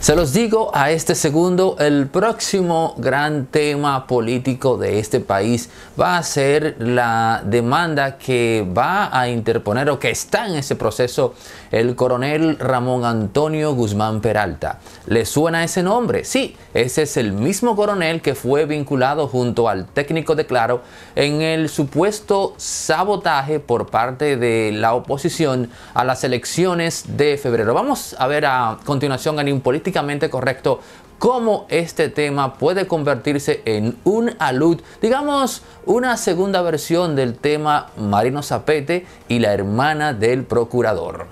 Se los digo a este segundo, el próximo gran tema político de este país va a ser la demanda que va a interponer o que está en ese proceso el coronel Ramón Antonio Guzmán Peralta. ¿Le suena ese nombre? Sí, ese es el mismo coronel que fue vinculado junto al técnico de Claro en el supuesto sabotaje por parte de la oposición a las elecciones de febrero. Vamos a ver a continuación a Político correcto cómo este tema puede convertirse en un alud, digamos, una segunda versión del tema Marino Zapete y la hermana del procurador.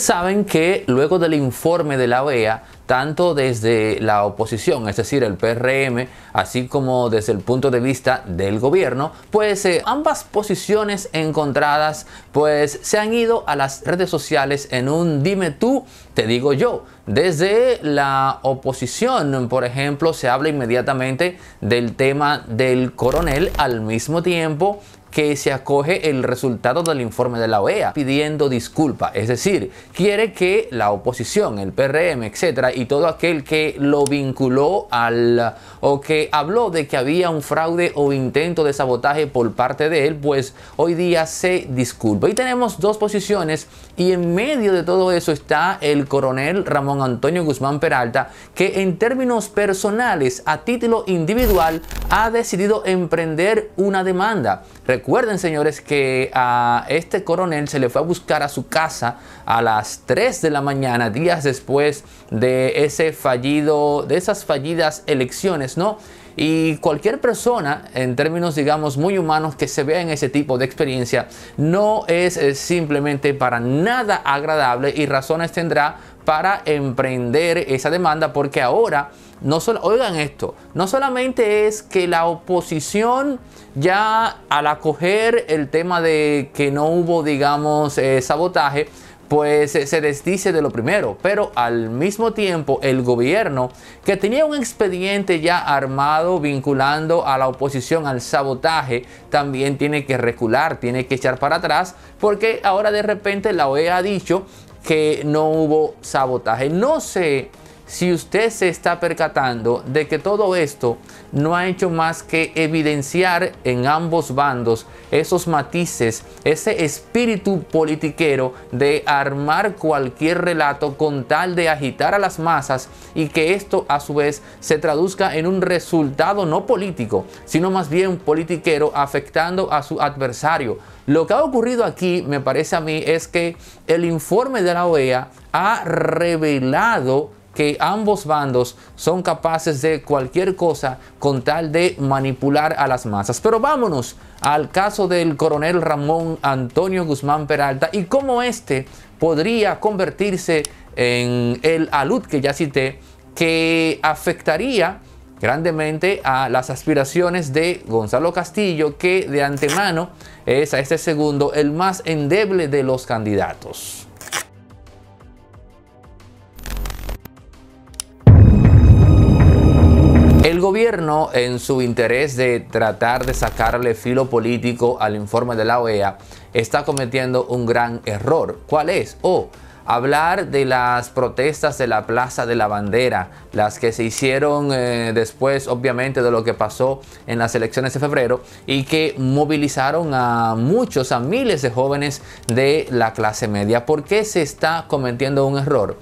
saben que luego del informe de la OEA, tanto desde la oposición, es decir, el PRM, así como desde el punto de vista del gobierno, pues eh, ambas posiciones encontradas pues se han ido a las redes sociales en un dime tú, te digo yo. Desde la oposición, por ejemplo, se habla inmediatamente del tema del coronel al mismo tiempo que se acoge el resultado del informe de la OEA pidiendo disculpa. Es decir, quiere que la oposición, el PRM, etcétera, y todo aquel que lo vinculó al o que habló de que había un fraude o intento de sabotaje por parte de él, pues hoy día se disculpa. Y tenemos dos posiciones y en medio de todo eso está el coronel Ramón Antonio Guzmán Peralta, que en términos personales, a título individual, ha decidido emprender una demanda Recuerden, señores, que a este coronel se le fue a buscar a su casa a las 3 de la mañana, días después de ese fallido, de esas fallidas elecciones, ¿no? Y cualquier persona, en términos digamos muy humanos, que se vea en ese tipo de experiencia, no es eh, simplemente para nada agradable y razones tendrá para emprender esa demanda porque ahora, no solo, oigan esto, no solamente es que la oposición ya al acoger el tema de que no hubo, digamos, eh, sabotaje, pues eh, se desdice de lo primero, pero al mismo tiempo el gobierno, que tenía un expediente ya armado vinculando a la oposición al sabotaje, también tiene que recular, tiene que echar para atrás, porque ahora de repente la OEA ha dicho que no hubo sabotaje. No sé si usted se está percatando de que todo esto no ha hecho más que evidenciar en ambos bandos esos matices, ese espíritu politiquero de armar cualquier relato con tal de agitar a las masas y que esto a su vez se traduzca en un resultado no político, sino más bien politiquero afectando a su adversario. Lo que ha ocurrido aquí, me parece a mí, es que el informe de la OEA ha revelado que ambos bandos son capaces de cualquier cosa con tal de manipular a las masas. Pero vámonos al caso del coronel Ramón Antonio Guzmán Peralta y cómo este podría convertirse en el alud que ya cité, que afectaría grandemente a las aspiraciones de Gonzalo Castillo, que de antemano es a este segundo el más endeble de los candidatos. gobierno, en su interés de tratar de sacarle filo político al informe de la OEA, está cometiendo un gran error. ¿Cuál es? O hablar de las protestas de la Plaza de la Bandera, las que se hicieron eh, después, obviamente, de lo que pasó en las elecciones de febrero y que movilizaron a muchos, a miles de jóvenes de la clase media. ¿Por qué se está cometiendo un error?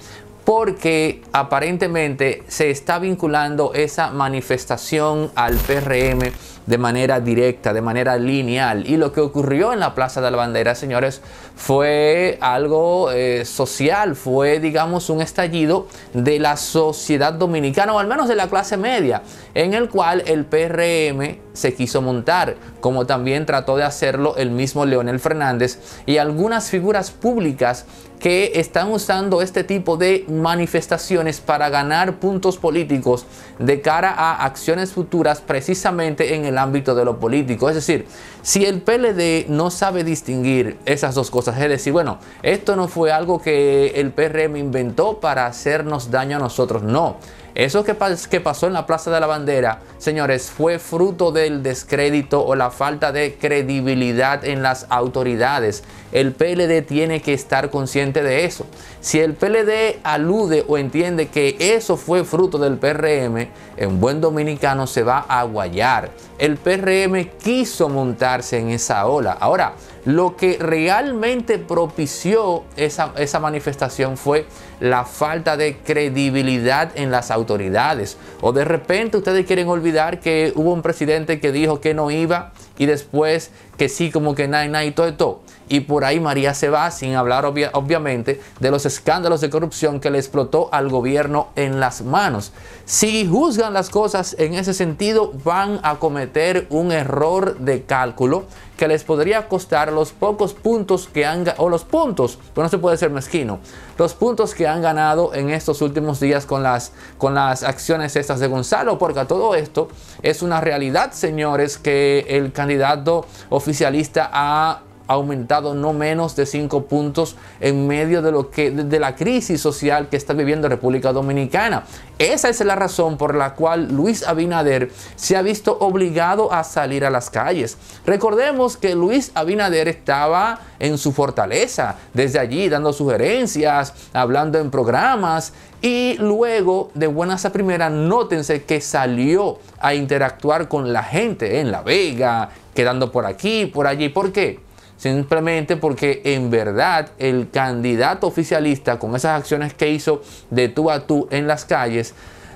porque aparentemente se está vinculando esa manifestación al PRM de manera directa, de manera lineal. Y lo que ocurrió en la Plaza de la Bandera, señores, fue algo eh, social, fue, digamos, un estallido de la sociedad dominicana, o al menos de la clase media, en el cual el PRM se quiso montar, como también trató de hacerlo el mismo Leonel Fernández y algunas figuras públicas que están usando este tipo de manifestaciones para ganar puntos políticos de cara a acciones futuras precisamente en el ámbito de lo político. Es decir, si el PLD no sabe distinguir esas dos cosas, es decir, bueno, esto no fue algo que el PRM inventó para hacernos daño a nosotros, no. Eso que, pasó en la Plaza de la Bandera, señores, fue fruto del descrédito o la falta de credibilidad en las autoridades. El PLD tiene que estar consciente de eso. Si el PLD alude o entiende que eso fue fruto del PRM, en buen dominicano se va a guayar. El PRM quiso montarse en esa ola. Ahora, lo que realmente propició esa, manifestación fue la falta de credibilidad en las autoridades. O de repente ustedes quieren olvidar que hubo un presidente que dijo que no iba y después que sí, como que nada, nada y todo, todo. Y por ahí María se va sin hablar obviamente de los escándalos de corrupción que le explotó al gobierno en las manos. Si juzgan las cosas en ese sentido, van a cometer un error de cálculo que les podría costar los pocos puntos que han o los puntos, pero pues no se puede ser mezquino, los puntos que han ganado en estos últimos días con las, con las acciones estas de Gonzalo, porque todo esto es una realidad, señores, que el candidato oficialista ha aumentado no menos de 5 puntos en medio de, lo que, de la crisis social que está viviendo República Dominicana. Esa es la razón por la cual Luis Abinader se ha visto obligado a salir a las calles. Recordemos que Luis Abinader estaba en su fortaleza, desde allí dando sugerencias, hablando en programas y luego de buenas a primeras, nótense que salió a interactuar con la gente en La Vega, quedando por aquí, por allí. ¿Por qué? simplemente porque en verdad el candidato oficialista con esas acciones que hizo de tú a tú en las calles,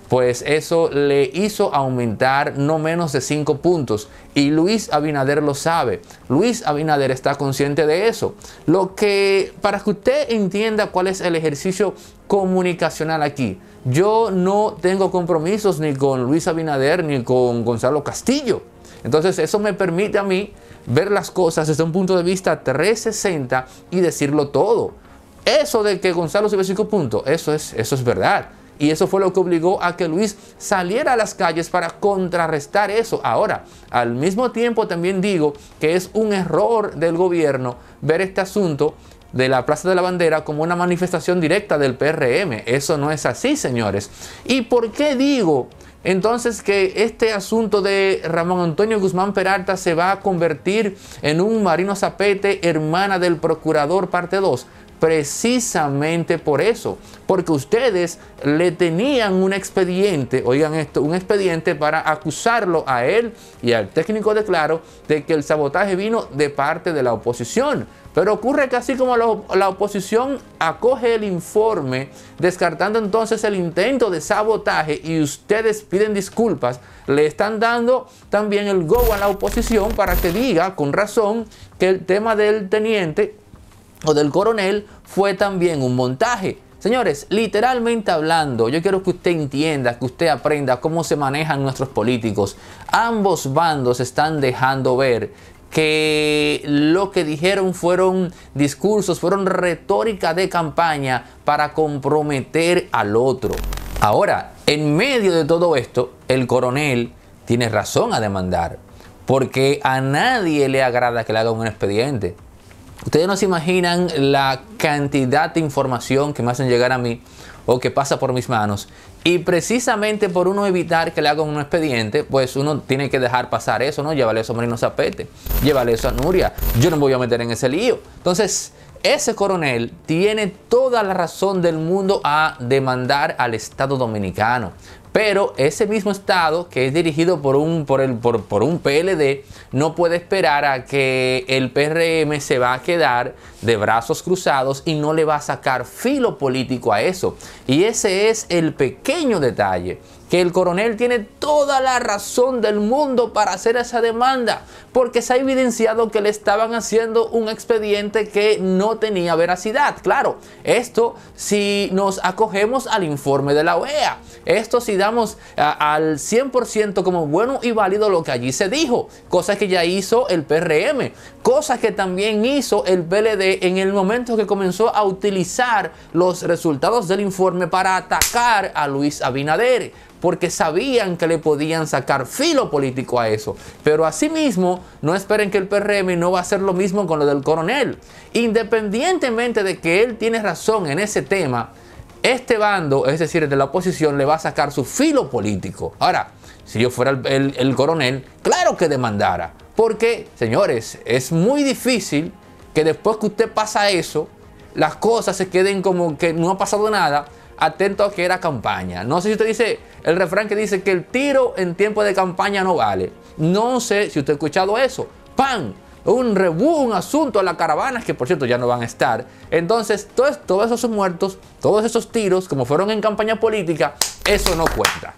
pues eso le hizo aumentar no menos de 5 puntos. Y Luis Abinader lo sabe. Luis Abinader está consciente de eso. Lo que, para que usted entienda cuál es el ejercicio comunicacional aquí, yo no tengo compromisos ni con Luis Abinader ni con Gonzalo Castillo. Entonces eso me permite a mí ver las cosas desde un punto de vista 360 y decirlo todo. Eso de que Gonzalo se ve cinco puntos, eso es, eso es verdad. Y eso fue lo que obligó a que Luis saliera a las calles para contrarrestar eso. Ahora, al mismo tiempo también digo que es un error del gobierno ver este asunto de la Plaza de la Bandera como una manifestación directa del PRM. Eso no es así, señores. ¿Y por qué digo entonces que este asunto de Ramón Antonio Guzmán Peralta se va a convertir en un Marino Zapete, hermana del procurador, parte 2. Precisamente por eso, porque ustedes le tenían un expediente, oigan esto, un expediente para acusarlo a él y al técnico de Claro de que el sabotaje vino de parte de la oposición pero ocurre que así como la oposición acoge el informe, descartando entonces el intento de sabotaje y ustedes piden disculpas, le están dando también el go a la oposición para que diga con razón que el tema del teniente o del coronel fue también un montaje. Señores, literalmente hablando, yo quiero que usted entienda, que usted aprenda cómo se manejan nuestros políticos. Ambos bandos están dejando ver que lo que dijeron fueron discursos, fueron retórica de campaña para comprometer al otro. Ahora, en medio de todo esto, el coronel tiene razón a demandar, porque a nadie le agrada que le hagan un expediente. Ustedes no se imaginan la cantidad de información que me hacen llegar a mí o que pasa por mis manos. Y precisamente por uno evitar que le hagan un expediente, pues uno tiene que dejar pasar eso, ¿no? Llévale eso a Marino Zapete, llévale eso a Nuria. Yo no me voy a meter en ese lío. Entonces, ese coronel tiene toda la razón del mundo a demandar al Estado Dominicano. Pero ese mismo Estado, que es dirigido por un, por por, PLD, no puede esperar a que el PRM se va a quedar de brazos cruzados y no le va a sacar filo político a eso. Y ese es el pequeño detalle que el coronel tiene toda la razón del mundo para hacer esa demanda, porque se ha evidenciado que le estaban haciendo un expediente que no tenía veracidad. Claro, esto si nos acogemos al informe de la OEA, esto si damos al 100% como bueno y válido lo que allí se dijo, cosas que ya hizo el PRM, cosas que también hizo el PLD en el momento que comenzó a utilizar los resultados del informe para atacar a Luis Abinader porque sabían que le podían sacar filo político a eso. Pero asimismo, no esperen que el PRM no va a hacer lo mismo con lo del coronel. Independientemente de que él tiene razón en ese tema, este bando, es decir, el de la oposición, le va a sacar su filo político. Ahora, si yo fuera el coronel, claro que demandara. Porque, señores, es muy difícil que después que usted pasa eso, las cosas se queden como que no ha pasado nada atento a que era campaña. No sé si usted dice el refrán que dice que el tiro en tiempo de campaña no vale. No sé si usted ha escuchado eso. ¡Pam! Un rebú, un asunto a las caravanas que por cierto ya no van a estar. Entonces, todos, todos esos muertos, todos esos tiros, como fueron en campaña política, eso no cuenta.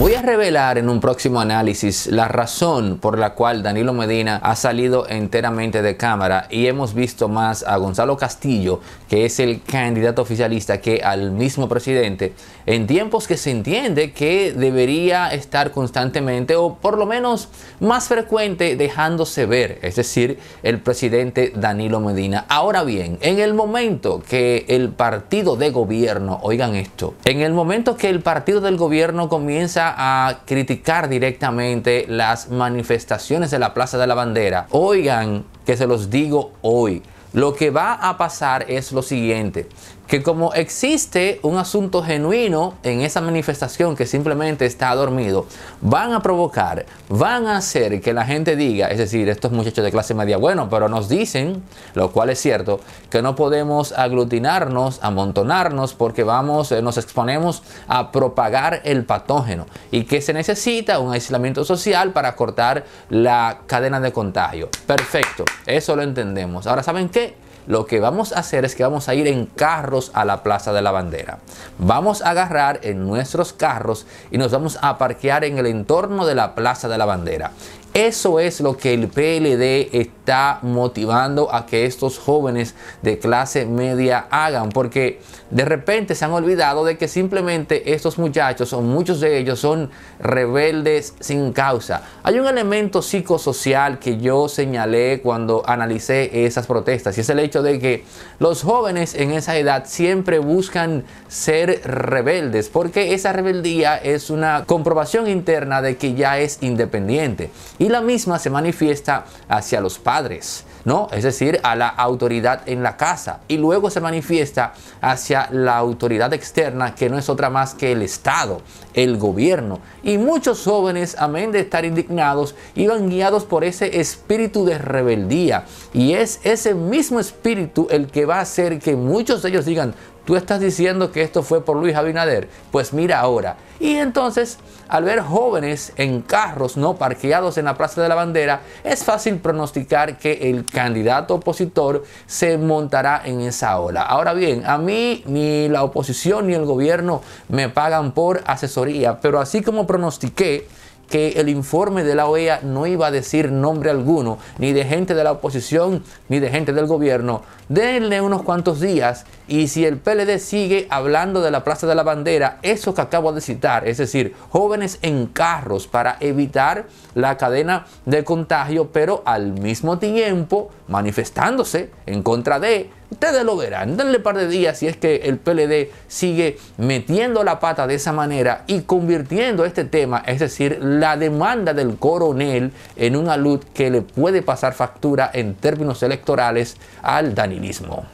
Voy a revelar en un próximo análisis la razón por la cual Danilo Medina ha salido enteramente de cámara y hemos visto más a Gonzalo Castillo, que es el candidato oficialista, que al mismo presidente, en tiempos que se entiende que debería estar constantemente o por lo menos más frecuente dejándose ver, es decir, el presidente Danilo Medina. Ahora bien, en el momento que el partido de gobierno, oigan esto, en el momento que el partido del gobierno comienza a criticar directamente las manifestaciones de la Plaza de la Bandera. Oigan, que se los digo hoy. Lo que va a pasar es lo siguiente que como existe un asunto genuino en esa manifestación que simplemente está dormido, van a provocar, van a hacer que la gente diga, es decir, estos muchachos de clase media, bueno, pero nos dicen, lo cual es cierto, que no podemos aglutinarnos, amontonarnos, porque vamos, eh, nos exponemos a propagar el patógeno y que se necesita un aislamiento social para cortar la cadena de contagio. Perfecto, eso lo entendemos. Ahora, ¿saben qué? lo que vamos a hacer es que vamos a ir en carros a la Plaza de la Bandera. Vamos a agarrar en nuestros carros y nos vamos a parquear en el entorno de la Plaza de la Bandera. Eso es lo que el PLD está motivando a que estos jóvenes de clase media hagan, porque de repente se han olvidado de que simplemente estos muchachos, o muchos de ellos, son rebeldes sin causa. Hay un elemento psicosocial que yo señalé cuando analicé esas protestas, y es el hecho de que los jóvenes en esa edad siempre buscan ser rebeldes, porque esa rebeldía es una comprobación interna de que ya es independiente y la misma se manifiesta hacia los padres, ¿no? Es decir, a la autoridad en la casa y luego se manifiesta hacia la autoridad externa que no es otra más que el Estado, el gobierno. Y muchos jóvenes, amén de estar indignados, iban guiados por ese espíritu de rebeldía y es ese mismo espíritu el que va a hacer que muchos de ellos digan, tú estás diciendo que esto fue por Luis Abinader. Pues mira ahora. Y entonces, al ver jóvenes en carros no parqueados en la Plaza de la Bandera, es fácil pronosticar que el candidato opositor se montará en esa ola. Ahora bien, a mí ni la oposición ni el gobierno me pagan por asesoría, pero así como pronostiqué, que el informe de la OEA no iba a decir nombre alguno, ni de gente de la oposición, ni de gente del gobierno. Denle unos cuantos días y si el PLD sigue hablando de la Plaza de la Bandera, eso que acabo de citar, es decir, jóvenes en carros para evitar la cadena de contagio, pero al mismo tiempo manifestándose en contra de Ustedes lo verán, denle par de días si es que el PLD sigue metiendo la pata de esa manera y convirtiendo este tema, es decir, la demanda del coronel en una luz que le puede pasar factura en términos electorales al danilismo.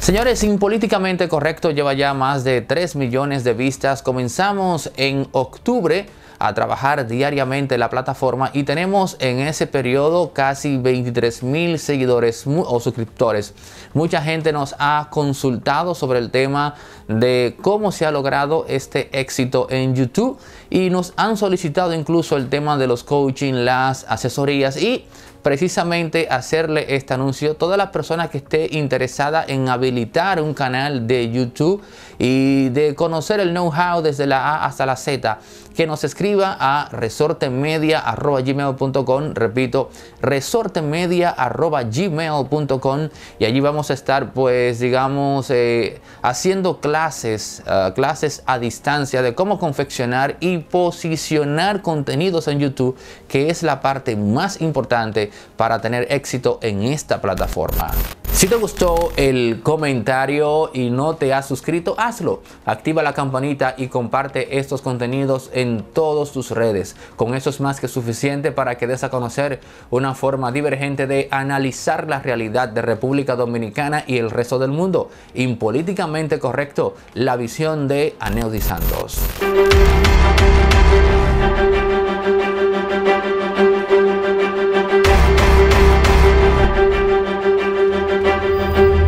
Señores, sin políticamente Correcto lleva ya más de 3 millones de vistas. Comenzamos en octubre a trabajar diariamente la plataforma y tenemos en ese periodo casi 23 mil seguidores o suscriptores. Mucha gente nos ha consultado sobre el tema de cómo se ha logrado este éxito en YouTube y nos han solicitado incluso el tema de los coaching, las asesorías y precisamente hacerle este anuncio. a Todas las personas que esté interesada en habilitar un canal de YouTube y de conocer el know-how desde la A hasta la Z, que nos escriba a resortemedia.gmail.com, repito, resortemedia.gmail.com y allí vamos a estar pues digamos eh, haciendo clases, eh, clases a distancia de cómo confeccionar y posicionar contenidos en YouTube, que es la parte más importante para tener éxito en esta plataforma. Si te gustó el comentario y no te has suscrito, hazlo. Activa la campanita y comparte estos contenidos en todas tus redes. Con eso es más que suficiente para que des a conocer una forma divergente de analizar la realidad de República Dominicana y el resto del mundo. Impolíticamente correcto, la visión de Aneudi Santos.